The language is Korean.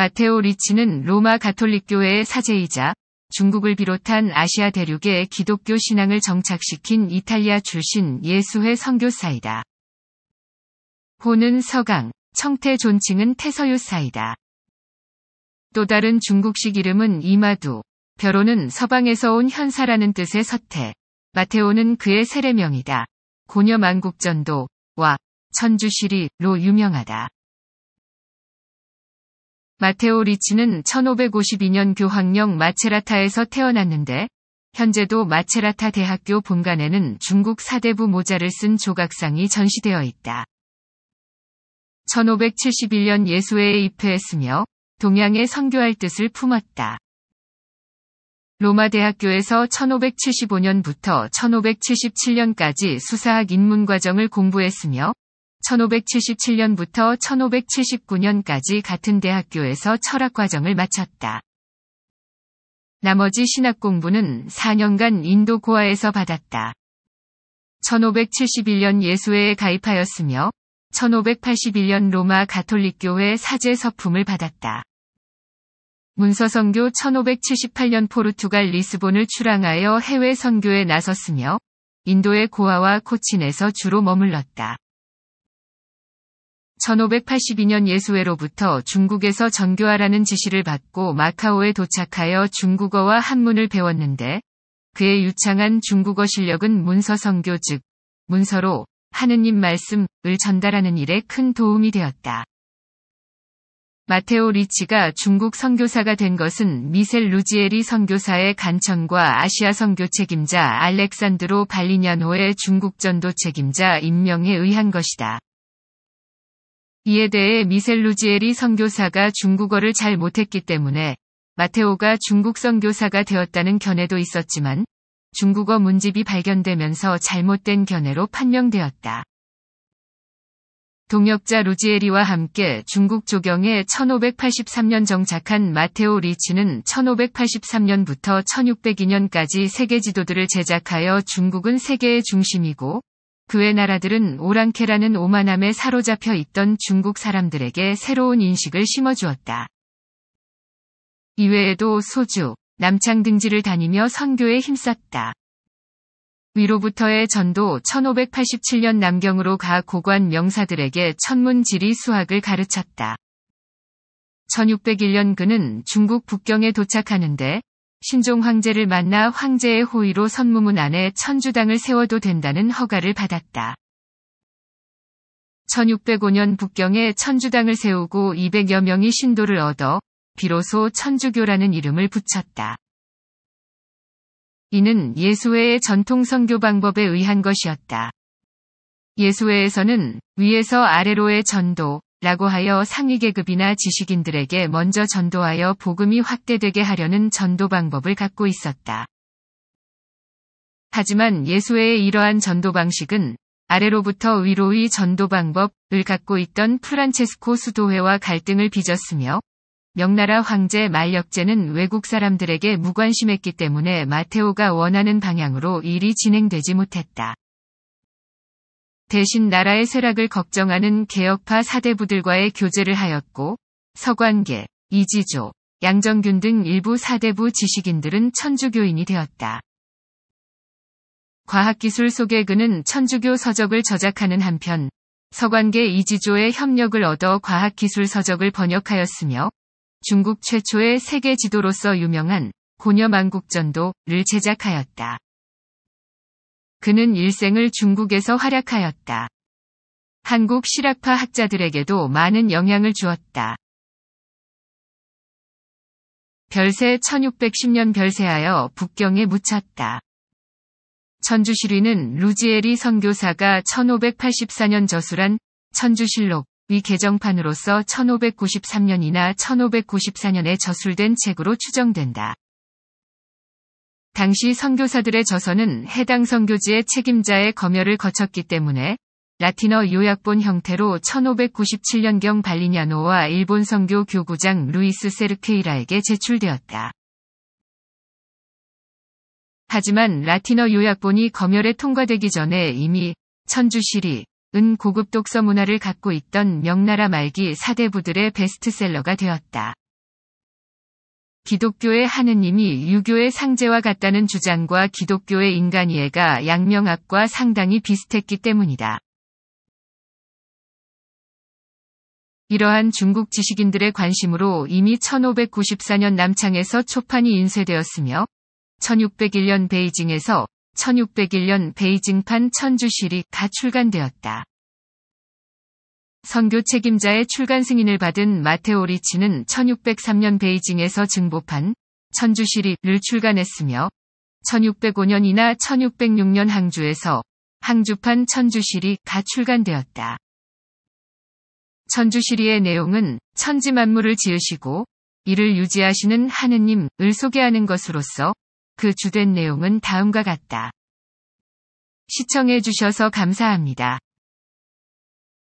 마테오 리치는 로마 가톨릭교회의 사제이자 중국을 비롯한 아시아 대륙의 기독교 신앙을 정착시킨 이탈리아 출신 예수회 선교사이다. 호는 서강, 청태 존칭은 태서유사이다. 또 다른 중국식 이름은 이마두, 벼로는 서방에서 온 현사라는 뜻의 서태, 마테오는 그의 세례명이다. 고녀 만국전도와 천주시리로 유명하다. 마테오 리치는 1552년 교황령 마체라타에서 태어났는데 현재도 마체라타 대학교 본관에는 중국 사대부 모자를 쓴 조각상이 전시되어 있다. 1571년 예수회에 입회했으며 동양에 선교할 뜻을 품었다. 로마 대학교에서 1575년부터 1577년까지 수사학 인문 과정을 공부했으며 1577년부터 1579년까지 같은 대학교에서 철학과정을 마쳤다. 나머지 신학 공부는 4년간 인도 고아에서 받았다. 1571년 예수회에 가입하였으며 1581년 로마 가톨릭교회 사제 서품을 받았다. 문서선교 1578년 포르투갈 리스본을 출항하여 해외 선교에 나섰으며 인도의 고아와 코친에서 주로 머물렀다. 1582년 예수회로부터 중국에서 전교하라는 지시를 받고 마카오에 도착하여 중국어와 한문을 배웠는데 그의 유창한 중국어 실력은 문서 성교 즉 문서로 하느님 말씀을 전달하는 일에 큰 도움이 되었다. 마테오 리치가 중국 선교사가 된 것은 미셀 루지에리 선교사의 간청과 아시아 선교 책임자 알렉산드로 발리냐노의 중국 전도 책임자 임명에 의한 것이다. 이에 대해 미셀 루지엘이 선교사가 중국어를 잘 못했기 때문에 마테오가 중국 선교사가 되었다는 견해도 있었지만 중국어 문집이 발견되면서 잘못된 견해로 판명되었다. 동역자 루지에리와 함께 중국 조경에 1583년 정착한 마테오 리치는 1583년부터 1602년까지 세계 지도들을 제작하여 중국은 세계의 중심이고 그의 나라들은 오랑캐라는 오만함에 사로잡혀 있던 중국 사람들에게 새로운 인식을 심어주었다. 이외에도 소주, 남창 등지를 다니며 선교에 힘썼다. 위로부터의 전도 1587년 남경으로 가 고관 명사들에게 천문 지리 수학을 가르쳤다. 1601년 그는 중국 북경에 도착하는데 신종 황제를 만나 황제의 호의로 선무문 안에 천주당을 세워도 된다는 허가를 받았다. 1605년 북경에 천주당을 세우고 200여 명이 신도를 얻어 비로소 천주교라는 이름을 붙였다. 이는 예수회의 전통 선교 방법에 의한 것이었다. 예수회에서는 위에서 아래로의 전도, 라고 하여 상위계급이나 지식인들에게 먼저 전도하여 복음이 확대되게 하려는 전도 방법을 갖고 있었다. 하지만 예수의 이러한 전도 방식은 아래로부터 위로의 전도 방법을 갖고 있던 프란체스코 수도회와 갈등을 빚었으며 명나라 황제 말력제는 외국 사람들에게 무관심했기 때문에 마테오가 원하는 방향으로 일이 진행되지 못했다. 대신 나라의 쇠락을 걱정하는 개혁파 사대부들과의 교제를 하였고 서관계, 이지조, 양정균 등 일부 사대부 지식인들은 천주교인이 되었다. 과학기술 속에 그는 천주교 서적을 저작하는 한편 서관계 이지조의 협력을 얻어 과학기술 서적을 번역하였으며 중국 최초의 세계 지도로서 유명한 고녀만국전도를 제작하였다. 그는 일생을 중국에서 활약하였다. 한국 실학파 학자들에게도 많은 영향을 주었다. 별세 1610년 별세하여 북경에 묻혔다. 천주시리는 루지에리 선교사가 1584년 저술한 천주실록 위 개정판으로서 1593년이나 1594년에 저술된 책으로 추정된다. 당시 선교사들의 저서는 해당 선교지의 책임자의 검열을 거쳤기 때문에 라틴어 요약본 형태로 1597년경 발리냐노와 일본 선교 교구장 루이스 세르케이라에게 제출되었다. 하지만 라틴어 요약본이 검열에 통과되기 전에 이미 천주시리, 은 고급 독서 문화를 갖고 있던 명나라 말기 사대부들의 베스트셀러가 되었다. 기독교의 하느님이 유교의 상제와 같다는 주장과 기독교의 인간이해가 양명학과 상당히 비슷했기 때문이다. 이러한 중국 지식인들의 관심으로 이미 1594년 남창에서 초판이 인쇄되었으며 1601년 베이징에서 1601년 베이징판 천주실이 다 출간되었다. 선교 책임자의 출간 승인을 받은 마테오 리치는 1603년 베이징에서 증보판 천주시리를 출간했으며 1605년이나 1606년 항주에서 항주판 천주시리가 출간되었다. 천주시리의 내용은 천지 만물을 지으시고 이를 유지하시는 하느님을 소개하는 것으로서 그 주된 내용은 다음과 같다. 시청해 주셔서 감사합니다.